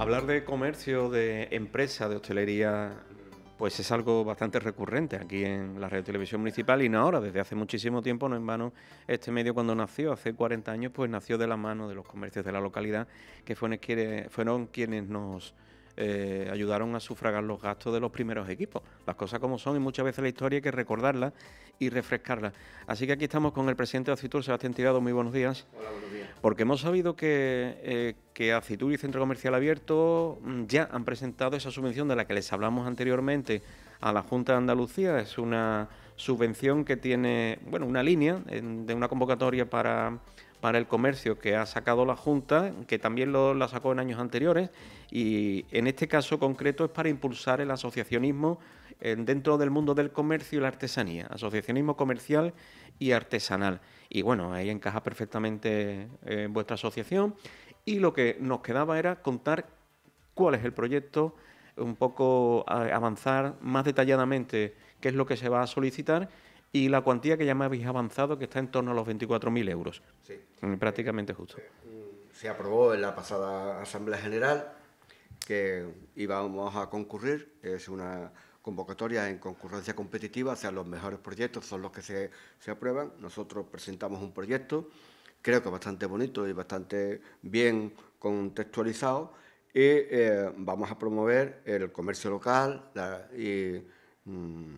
Hablar de comercio, de empresa, de hostelería, pues es algo bastante recurrente aquí en la radio televisión municipal y no ahora, desde hace muchísimo tiempo, no en vano, este medio cuando nació, hace 40 años, pues nació de la mano de los comercios de la localidad, que fueron quienes, nos eh, ayudaron a sufragar los gastos de los primeros equipos. Las cosas como son y muchas veces la historia hay que recordarla y refrescarla. Así que aquí estamos con el presidente de Acitur, Sebastián Tirado, muy buenos días. Hola, buenos días. Porque hemos sabido eh, que, Acitur y Centro Comercial Abierto mm, ya han presentado esa subvención de la que les hablamos anteriormente a la Junta de Andalucía. Es una subvención que tiene, bueno, una línea de una convocatoria para, para el comercio que ha sacado la Junta, que también la sacó en años anteriores, y en este caso concreto es para impulsar el asociacionismo dentro del mundo del comercio y la artesanía, asociacionismo comercial y artesanal. Y bueno, ahí encaja perfectamente eh, vuestra asociación. Y lo que nos quedaba era contar cuál es el proyecto, un poco avanzar más detalladamente qué es lo que se va a solicitar y la cuantía que ya me habéis avanzado, que está en torno a los 24.000 euros. Mm, prácticamente justo. Eh, mm, se aprobó en la pasada Asamblea General que íbamos a concurrir, es una ...convocatoria en concurrencia competitiva, o sea, los mejores proyectos son los que se, aprueban. Nosotros presentamos un proyecto, creo que bastante bonito y bastante bien contextualizado, y eh, vamos a promover el comercio local y mm,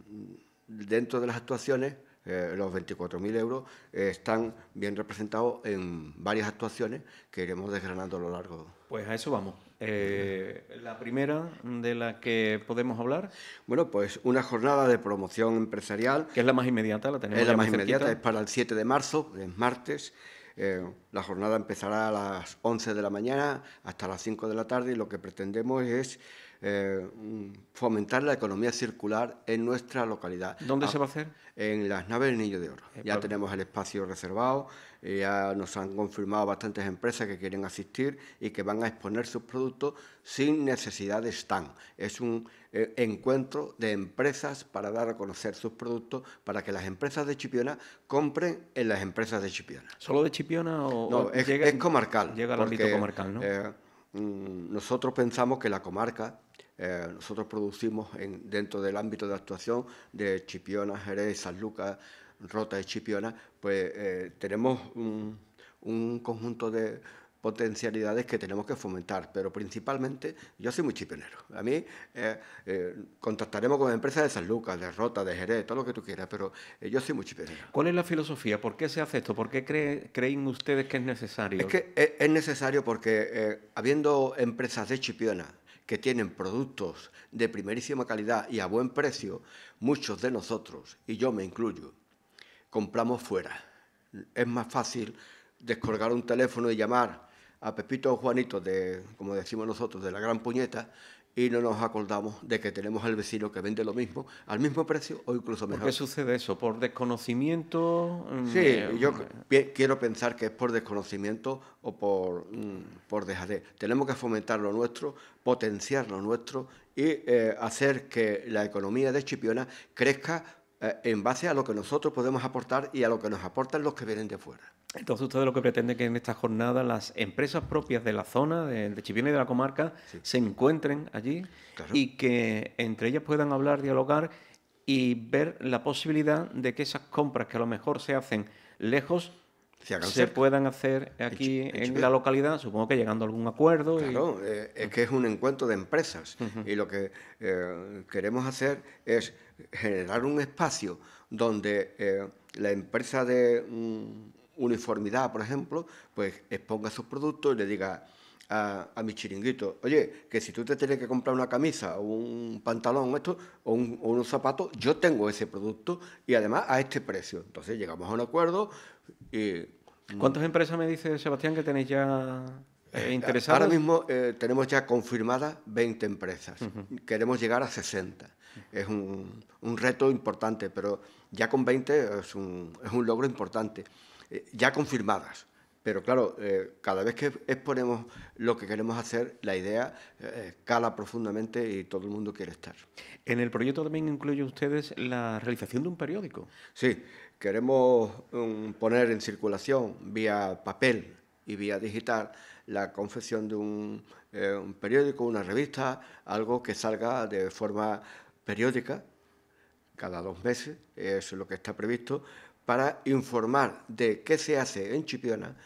dentro de las actuaciones eh, los 24.000 euros eh, están bien representados en varias actuaciones que iremos desgranando a lo largo. Pues a eso vamos. Eh, la primera de la que podemos hablar. Bueno, pues una jornada de promoción empresarial. Que es la más inmediata, la tenemos. Es la más inmediata, es para el 7 de marzo, es martes. la jornada empezará a las 11 de la mañana hasta las 5 de la tarde y lo que pretendemos es eh, fomentar la economía circular en nuestra localidad. ¿Dónde ah, se va a hacer? En las naves del Niño de Oro. Eh, ya tenemos el espacio reservado, eh, ya nos han confirmado bastantes empresas que quieren asistir y que van a exponer sus productos sin necesidad de stand. Es un encuentro de empresas para dar a conocer sus productos para que las empresas de Chipiona compren en las empresas de Chipiona. ¿Solo de Chipiona o...? No, es, comarcal. Llega al ámbito comarcal, ¿no? Mm, nosotros pensamos que la comarca eh, nosotros producimos en, dentro del ámbito de actuación de Chipiona, Jerez, San Lucas, Rota de Chipiona, pues eh, tenemos un, conjunto de potencialidades que tenemos que fomentar, pero principalmente yo soy muy chipionero. A mí eh, contactaremos con empresas de San Lucas, de Rota, de Jerez, todo lo que tú quieras, pero yo soy muy chipionero. ¿Cuál es la filosofía? ¿Por qué se hace esto? ¿Por qué creen ustedes que es necesario? Es que es, es necesario porque habiendo empresas de Chipiona, que tienen productos de primerísima calidad y a buen precio, muchos de nosotros, y yo me incluyo, compramos fuera. Es más fácil descolgar un teléfono y llamar a Pepito o Juanito, de, como decimos nosotros, de la gran puñeta, y no nos acordamos de que tenemos al vecino que vende lo mismo al mismo precio o incluso mejor. ¿Por qué sucede eso? ¿Por desconocimiento? Mm, sí, eh, yo quiero pensar que es por desconocimiento o por, mm, por Tenemos que fomentar lo nuestro, potenciar lo nuestro y eh, hacer que la economía de Chipiona crezca eh, en base a lo que nosotros podemos aportar y a lo que nos aportan los que vienen de fuera. Entonces, usted lo que pretende es que en esta jornada las empresas propias de la zona, de, de y de la comarca, se encuentren allí y que entre ellas puedan hablar, dialogar y ver la posibilidad de que esas compras que a lo mejor se hacen lejos se, puedan hacer aquí en, la localidad, supongo que llegando a algún acuerdo. Claro, eh, es que es un encuentro de empresas y lo que eh, queremos hacer es generar un espacio donde eh, la empresa de... Mm, uniformidad, por ejemplo, pues exponga sus productos y le diga a, mis chiringuitos... chiringuito, oye, que si tú te tienes que comprar una camisa o un pantalón esto, o, un, o unos zapatos, yo tengo ese producto y además a este precio. Entonces llegamos a un acuerdo y... ¿Cuántas empresas me dice Sebastián que tenéis ya eh, eh, ...interesadas? Ahora mismo eh, tenemos ya confirmadas 20 empresas. Queremos llegar a 60. Es un, reto importante, pero ya con 20 es un, es un logro importante. Eh, ya confirmadas. Pero claro, eh, cada vez que exponemos lo que queremos hacer, la idea eh, escala cala profundamente y todo el mundo quiere estar. En el proyecto también incluye ustedes la realización de un periódico. Sí, queremos mm, poner en circulación vía papel y vía digital la confección de un, un periódico, una revista, algo que salga de forma periódica, cada dos meses, eso es lo que está previsto, para informar de qué se hace en Chipiona,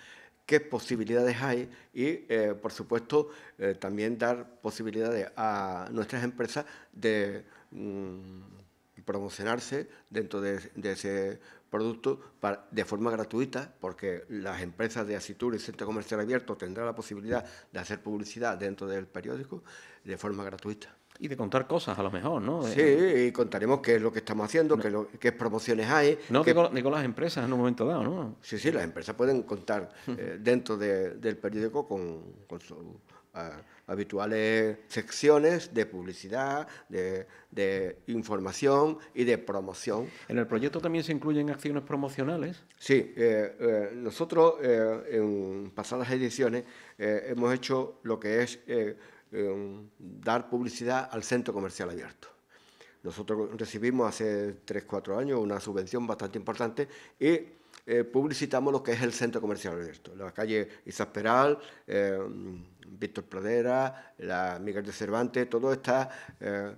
qué posibilidades hay y, eh, por supuesto, eh, también dar posibilidades a nuestras empresas de mm, promocionarse dentro de, ese producto de forma gratuita, porque las empresas de Asitur y Centro Comercial Abierto tendrán la posibilidad de hacer publicidad dentro del periódico de forma gratuita y de contar cosas a lo mejor, ¿no? Sí, eh, y contaremos qué es lo que estamos haciendo, qué, promociones hay. No, qué... con las empresas en un momento dado, ¿no? Sí, sí, las empresas pueden contar eh, dentro del periódico con, sus ah, habituales secciones de publicidad, de, información y de promoción. ¿En el proyecto también se incluyen acciones promocionales? Sí, eh, nosotros en pasadas ediciones hemos hecho lo que es Em, dar publicidad al centro comercial abierto. Nosotros recibimos hace 3, 4 años una subvención bastante importante y eh, publicitamos lo que es el centro comercial abierto, la calle Isasperal, em, Víctor Pradera, la Miguel de Cervantes, todo está em,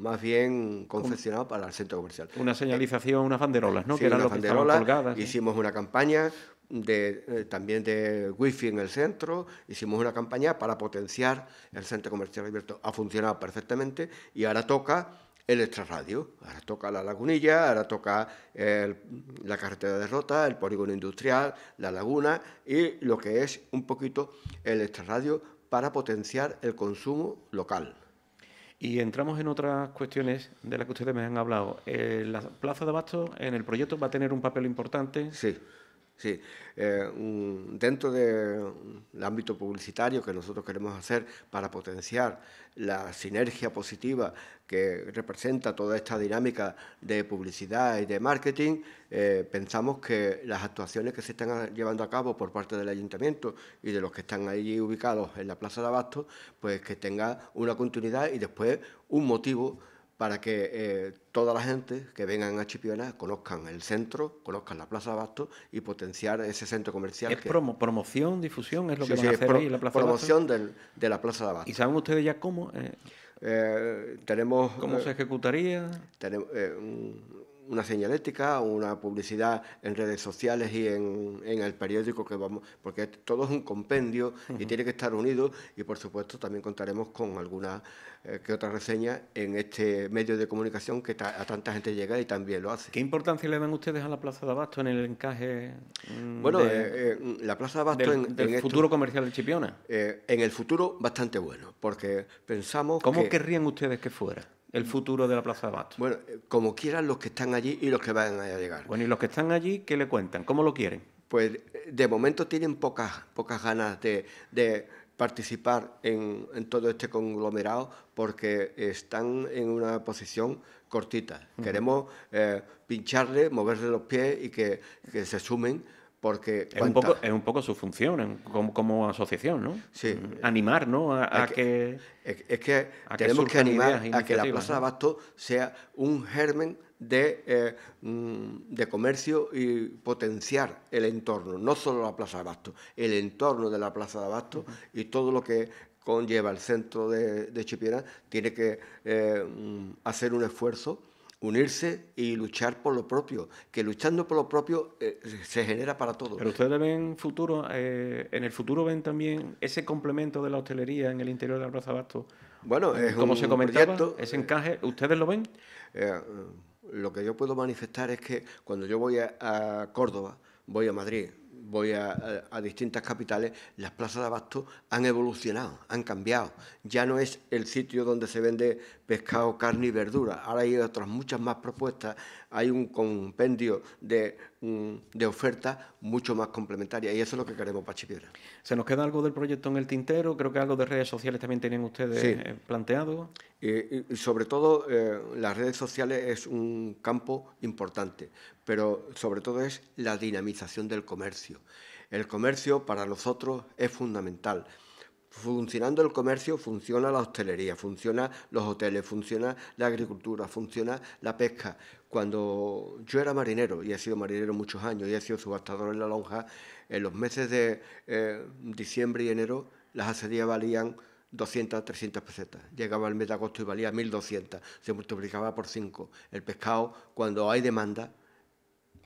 más bien confeccionado para el centro comercial. Una señalización, unas banderolas, ¿no? que eran unas banderolas, ¿eh? Hicimos una campaña eh, también de wifi en el centro, hicimos una campaña para potenciar el centro comercial abierto. Ha funcionado perfectamente y ahora toca el extrarradio, ahora toca la lagunilla, ahora toca la carretera de Rota, el polígono industrial, la laguna y lo que es un poquito el extrarradio para potenciar el consumo local. Y entramos en otras cuestiones de las que ustedes me han hablado. Eh, la plaza de abasto en el proyecto va a tener un papel importante. Sí. Sí, eh, dentro del ámbito publicitario que nosotros queremos hacer para potenciar la sinergia positiva que representa toda esta dinámica de publicidad y de marketing, eh, pensamos que las actuaciones que se están llevando a cabo por parte del ayuntamiento y de los que están allí ubicados en la Plaza de Abasto, pues que tenga una continuidad y después un motivo para que eh, toda la gente que venga a Chipiona conozcan el centro, conozcan la Plaza Abasto y potenciar ese centro comercial. Es promoción, difusión, es lo que van a hacer ahí la Plaza Promoción de promoción de la Plaza de Abasto. ¿Y saben ustedes ya cómo? Eh? Eh, tenemos... ¿Cómo se ejecutaría? Tenemos, una señalética, una publicidad en redes sociales y en, el periódico que vamos, porque todo es un compendio y tiene que estar unido y por supuesto también contaremos con alguna eh, que otra reseña en este medio de comunicación que a tanta gente llega y también lo hace. ¿Qué importancia le dan ustedes a la Plaza de Abasto en el encaje? Mm, bueno, eh, eh, la Plaza de Abasto en, el futuro comercial de Chipiona. en el futuro bastante bueno, porque pensamos... ¿Cómo querrían ustedes que fuera? el futuro de la Plaza de Bueno, eh, como quieran los que están allí y los que van a llegar. Bueno, y los que están allí, ¿qué le cuentan? ¿Cómo lo quieren? Pues eh, de momento tienen pocas, pocas ganas de, de participar en, todo este conglomerado porque están en una posición cortita. Queremos eh, pincharle, moverle los pies y que, que se sumen porque es, un poco, es un poco su función como, como asociación, ¿no? Animar, ¿no? A, que, Es que tenemos que, animar a que la Plaza de Abasto sea un germen eh, mm, de, comercio y potenciar el entorno, no solo la Plaza de Abasto, el entorno de la Plaza de Abasto y todo lo que conlleva el centro de, de tiene que eh, mm, hacer un esfuerzo unirse y luchar por lo propio, que luchando por lo propio eh, se genera para todos. Pero ustedes ven futuro, eh, en el futuro ven también ese complemento de la hostelería en el interior de la Plaza Bueno, es como se comentaba, ese eh, encaje, ¿ustedes lo ven? lo que yo puedo manifestar es que cuando yo voy a Córdoba, voy a Madrid, voy a, distintas capitales, las plazas de abasto han evolucionado, han cambiado. Ya no es el sitio donde se vende pescado, carne y verdura. Ahora hay otras muchas más propuestas. Hay un compendio de, mm, de ofertas mucho más complementaria y eso es lo que queremos para Chipiedra. ¿Se nos queda algo del proyecto en el tintero? Creo que algo de redes sociales también tienen ustedes eh, planteado. Y, sobre todo eh, las redes sociales es un campo importante, pero sobre todo es la dinamización del comercio el comercio para nosotros es fundamental. Funcionando el comercio funciona la hostelería, funciona los hoteles, funciona la agricultura, funciona la pesca. Cuando yo era marinero, y he sido marinero muchos años, y he sido subastador en la lonja, en los meses de eh, diciembre y enero las acerías valían 200, 300 pesetas. Llegaba el mes de agosto y valía 1.200. Se multiplicaba por 5. El pescado, cuando hay demanda,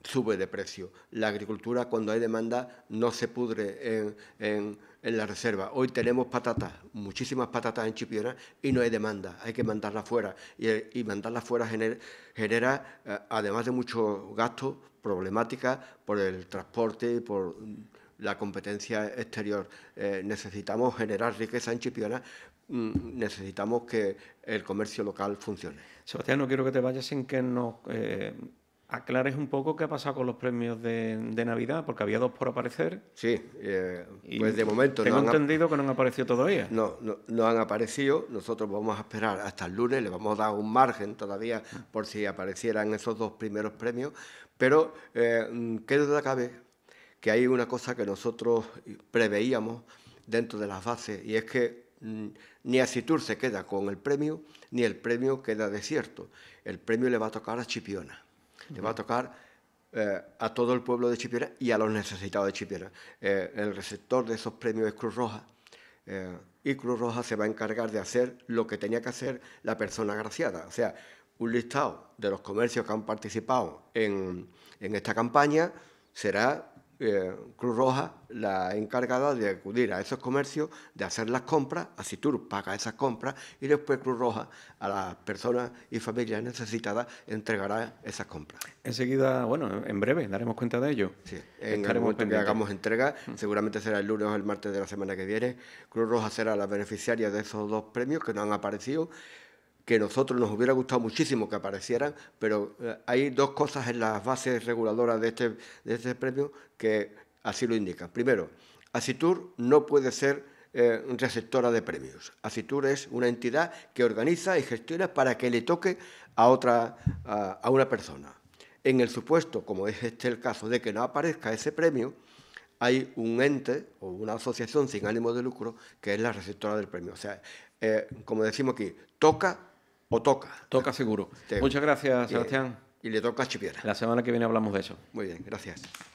sube de precio. La agricultura, cuando hay demanda, no se pudre en, la reserva. Hoy tenemos patatas, muchísimas patatas en Chipiona, y no hay demanda. Hay que mandarlas fuera. Y, y mandarlas fuera genera, eh, además de muchos gastos, problemáticas por el transporte, y por la competencia exterior. Eh, necesitamos generar riqueza en Chipiona, mm, necesitamos que el comercio local funcione. Sebastián, no quiero que te vayas sin que nos eh, aclares un poco qué ha pasado con los premios de, Navidad, porque había dos por aparecer. Sí, eh, pues de momento tengo entendido que no han aparecido todavía. No, no, han aparecido. Nosotros vamos a esperar hasta el lunes, le vamos a dar un margen todavía por si aparecieran esos dos primeros premios. Pero, eh, ¿qué duda cabe? Que hay una cosa que nosotros preveíamos dentro de las bases, y es que mm, ni Asitur se queda con el premio, ni el premio queda desierto. El premio le va a tocar a Chipiona. Te va a tocar eh, a todo el pueblo de Chipiona y a los necesitados de Chipiona eh, el receptor de esos premios es Cruz Roja. Eh, y Cruz Roja se va a encargar de hacer lo que tenía que hacer la persona agraciada. O sea, un listado de los comercios que han participado en, en esta campaña será eh, Cruz Roja la encargada de acudir a esos comercios, de hacer las compras, Asitur paga esas compras y después Cruz Roja a las personas y familias necesitadas entregará esas compras. Enseguida, bueno, en breve daremos cuenta de ello. Sí, en el que hagamos entrega, mm. seguramente será el lunes o el martes de la semana que viene, Cruz Roja será la beneficiaria de esos dos premios que no han aparecido que nosotros nos hubiera gustado muchísimo que aparecieran, pero eh, hay dos cosas en las bases reguladoras de este, este premio que así lo indican. Primero, ACITUR no puede ser eh, receptora de premios. ACITUR es una entidad que organiza y gestiona para que le toque a, otra, a, una persona. En el supuesto, como es este el caso, de que no aparezca ese premio, hay un ente o una asociación sin ánimo de lucro que es la receptora del premio. O sea, eh, como decimos aquí, toca o toca. Toca seguro. Este, Muchas gracias, eh, Sebastián. Y le toca a Chipiera. La semana que viene hablamos de eso. Muy bien, gracias.